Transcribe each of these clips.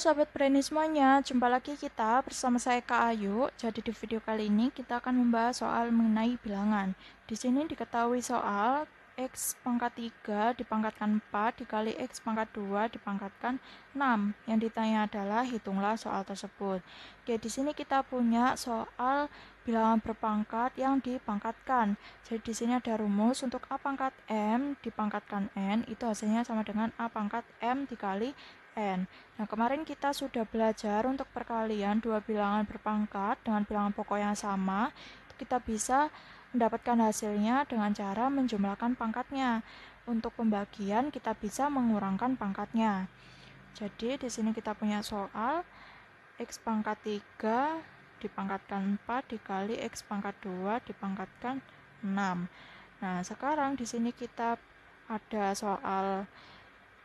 Sahabat Sobat semuanya, jumpa lagi kita bersama saya Kak Ayu. Jadi di video kali ini kita akan membahas soal mengenai bilangan. Di sini diketahui soal X pangkat 3 dipangkatkan 4 dikali X pangkat 2 dipangkatkan 6. Yang ditanya adalah hitunglah soal tersebut. Oke, di sini kita punya soal bilangan berpangkat yang dipangkatkan. Jadi di sini ada rumus untuk A pangkat M dipangkatkan N itu hasilnya sama dengan A pangkat M dikali n. Nah, kemarin kita sudah belajar untuk perkalian dua bilangan berpangkat dengan bilangan pokok yang sama. Kita bisa mendapatkan hasilnya dengan cara menjumlahkan pangkatnya. Untuk pembagian, kita bisa mengurangkan pangkatnya. Jadi, di sini kita punya soal X pangkat 3 dipangkatkan 4 dikali X pangkat 2 dipangkatkan 6. Nah, sekarang di sini kita ada soal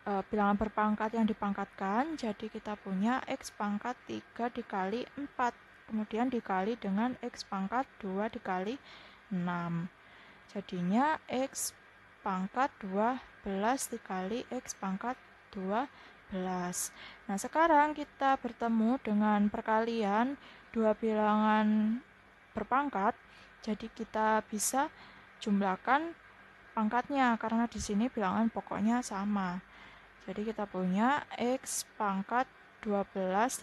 e, bilangan berpangkat yang dipangkatkan jadi kita punya X pangkat 3 dikali 4 kemudian dikali dengan X pangkat 2 dikali 6 jadinya X pangkat 12 dikali X pangkat 12 nah sekarang kita bertemu dengan perkalian dua bilangan berpangkat jadi kita bisa jumlahkan pangkatnya karena di sini bilangan pokoknya sama jadi kita punya X pangkat 12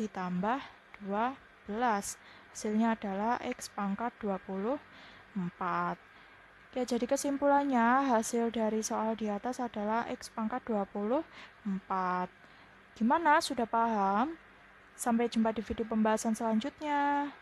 ditambah 12. Hasilnya adalah X pangkat 24. Oke, jadi kesimpulannya hasil dari soal di atas adalah X pangkat 24. Gimana? Sudah paham? Sampai jumpa di video pembahasan selanjutnya.